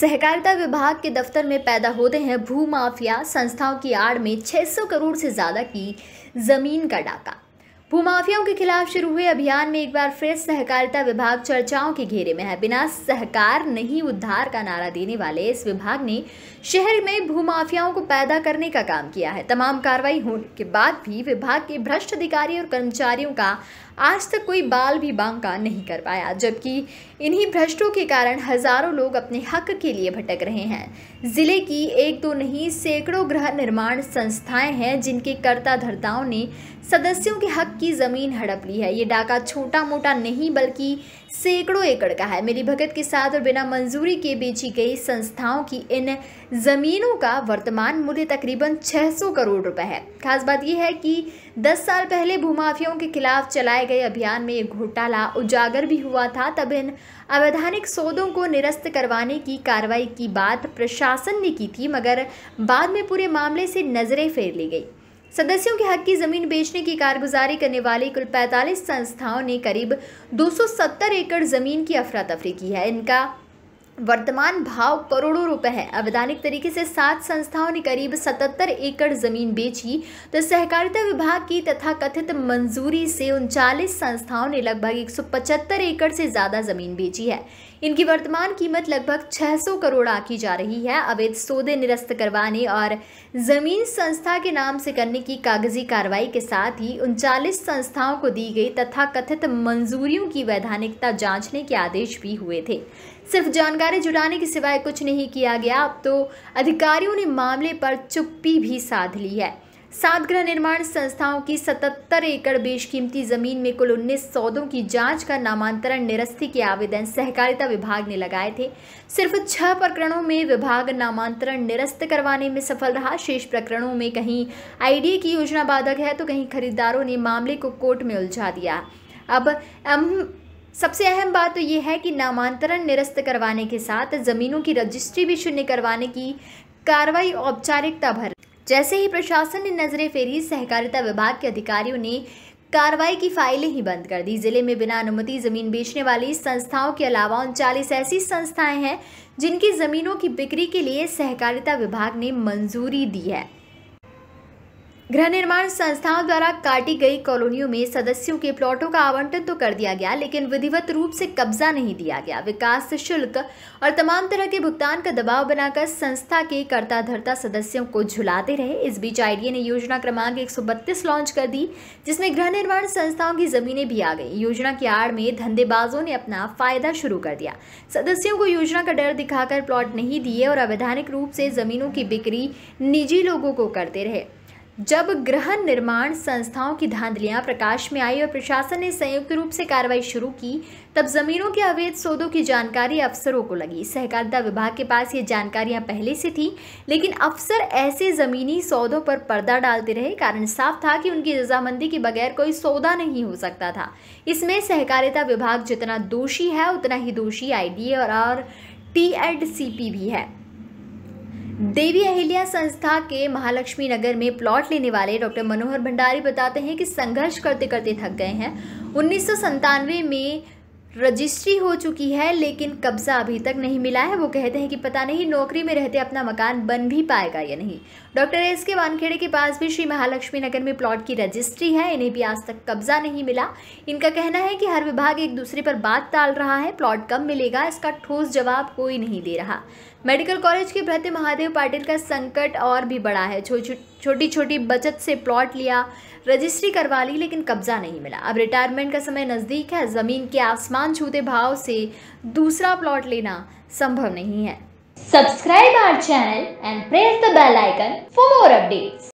सहकारिता विभाग के दफ्तर में पैदा होते हैं भू माफिया संस्थाओं की आड़ में 600 करोड़ से ज़्यादा की जमीन का डाका माफियाओं के खिलाफ शुरू हुए अभियान में एक बार फिर सहकारिता विभाग चर्चाओं के घेरे में है बिना सहकार नहीं उद्धार का नारा देने वाले इस विभाग ने शहर में भूमाफियाओं को पैदा करने का काम किया है तमाम कार्रवाई होने के बाद भी विभाग के भ्रष्ट अधिकारी और कर्मचारियों का आज तक कोई बाल भी बांका नहीं कर पाया जबकि इन्हीं भ्रष्टों के कारण हजारों लोग अपने हक के लिए भटक रहे हैं ज़िले की एक दो तो नहीं सैकड़ों गृह निर्माण संस्थाएं हैं जिनके कर्ता धर्ताओं ने सदस्यों के हक की ज़मीन हड़प ली है ये डाका छोटा मोटा नहीं बल्कि सैकड़ों एकड़ का है मेरी भगत के साथ और बिना मंजूरी के बेची गई संस्थाओं की इन ज़मीनों का वर्तमान मूल्य तकरीबन 600 करोड़ रुपए है खास बात यह है कि 10 साल पहले भूमाफियाओं के खिलाफ चलाए गए अभियान में ये घोटाला उजागर भी हुआ था तब इन अवैधानिक सौदों को निरस्त करवाने की कार्रवाई की बात प्रशासन ने की थी मगर बाद में पूरे मामले से नज़रें फेर ली गई सदस्यों के हक की ज़मीन बेचने की कारगुजारी करने वाली कुल 45 संस्थाओं ने करीब 270 एकड़ ज़मीन की अफरा तफरी की है इनका वर्तमान भाव करोड़ों रुपए है अवैधानिक तरीके से सात संस्थाओं ने करीब 77 एकड़ जमीन बेची तो सहकारिता विभाग की तथा कथित मंजूरी से उनचालीस संस्थाओं ने लगभग 175 एकड़ से ज़्यादा जमीन बेची है इनकी वर्तमान कीमत लगभग 600 करोड़ आकी जा रही है अवैध सौदे निरस्त करवाने और जमीन संस्था के नाम से करने की कागजी कार्रवाई के साथ ही उनचालीस संस्थाओं को दी गई तथा कथित मंजूरियों की वैधानिकता जांचने के आदेश भी हुए थे सिर्फ जानकारी जुटाने के सिवाय कुछ नहीं किया गया अब तो अधिकारियों ने मामले पर चुप्पी भी साध ली है सात गृह निर्माण संस्थाओं की 77 एकड़ बेशकीमती जमीन में कुल 19 सौदों की जांच का नामांतरण निरस्ती के आवेदन सहकारिता विभाग ने लगाए थे सिर्फ छह प्रकरणों में विभाग नामांतरण निरस्त करवाने में सफल रहा शेष प्रकरणों में कहीं आईडी की योजना बाधक है तो कहीं खरीदारों ने मामले को कोर्ट में उलझा दिया अब अम, सबसे अहम बात तो ये है कि नामांतरण निरस्त करवाने के साथ ज़मीनों की रजिस्ट्री भी शून्य करवाने की कार्रवाई औपचारिकता भर जैसे ही प्रशासन ने नजरें फेरी सहकारिता विभाग के अधिकारियों ने कार्रवाई की फाइलें ही बंद कर दी जिले में बिना अनुमति जमीन बेचने वाली संस्थाओं के अलावा उनचालीस ऐसी संस्थाएं हैं जिनकी जमीनों की बिक्री के लिए सहकारिता विभाग ने मंजूरी दी है गृह निर्माण संस्थाओं द्वारा काटी गई कॉलोनियों में सदस्यों के प्लॉटों का आवंटन तो कर दिया गया लेकिन विधिवत रूप से कब्जा नहीं दिया गया विकास शुल्क और तमाम तरह के भुगतान का दबाव बनाकर संस्था के कर्ता धर्ता सदस्यों को झुलाते रहे इस बीच आईडीए ने योजना क्रमांक एक लॉन्च कर दी जिसमें गृह निर्माण संस्थाओं की जमीनें भी आ गई योजना की आड़ में धंधेबाजों ने अपना फायदा शुरू कर दिया सदस्यों को योजना का डर दिखाकर प्लॉट नहीं दिए और अवैधानिक रूप से जमीनों की बिक्री निजी लोगों को करते रहे जब गृह निर्माण संस्थाओं की धांधलियां प्रकाश में आई और प्रशासन ने संयुक्त रूप से कार्रवाई शुरू की तब जमीनों के अवैध सौदों की जानकारी अफसरों को लगी सहकारिता विभाग के पास ये जानकारियां पहले से थी लेकिन अफसर ऐसे जमीनी सौदों पर पर्दा डालते रहे कारण साफ था कि उनकी रजामंदी के बगैर कोई सौदा नहीं हो सकता था इसमें सहकारिता विभाग जितना दोषी है उतना ही दोषी आई और, और टी भी है देवी अहिल्या संस्था के महालक्ष्मी नगर में प्लॉट लेने वाले डॉक्टर मनोहर भंडारी बताते हैं कि संघर्ष करते करते थक गए हैं उन्नीस में रजिस्ट्री हो चुकी है लेकिन कब्जा अभी तक नहीं मिला है वो कहते हैं कि पता नहीं नौकरी में रहते अपना मकान बन भी पाएगा या नहीं डॉक्टर एस के वानखेड़े के पास भी श्री महालक्ष्मी नगर में प्लॉट की रजिस्ट्री है इन्हें भी आज तक कब्जा नहीं मिला इनका कहना है कि हर विभाग एक दूसरे पर बात टाल रहा है प्लॉट कब मिलेगा इसका ठोस जवाब कोई नहीं दे रहा मेडिकल कॉलेज के भ्रत महादेव पाटिल का संकट और भी बड़ा है छोटी छोटी बचत से प्लॉट लिया रजिस्ट्री करवा ली लेकिन कब्जा नहीं मिला अब रिटायरमेंट का समय नज़दीक है ज़मीन के आसमान छूते भाव से दूसरा प्लॉट लेना संभव नहीं है subscribe our channel and press the bell icon for more updates